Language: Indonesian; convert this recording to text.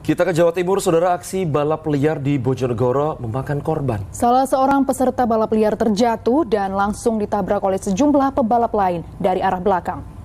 Kita ke Jawa Timur, saudara aksi balap liar di Bojonegoro memakan korban. Salah seorang peserta balap liar terjatuh dan langsung ditabrak oleh sejumlah pebalap lain dari arah belakang.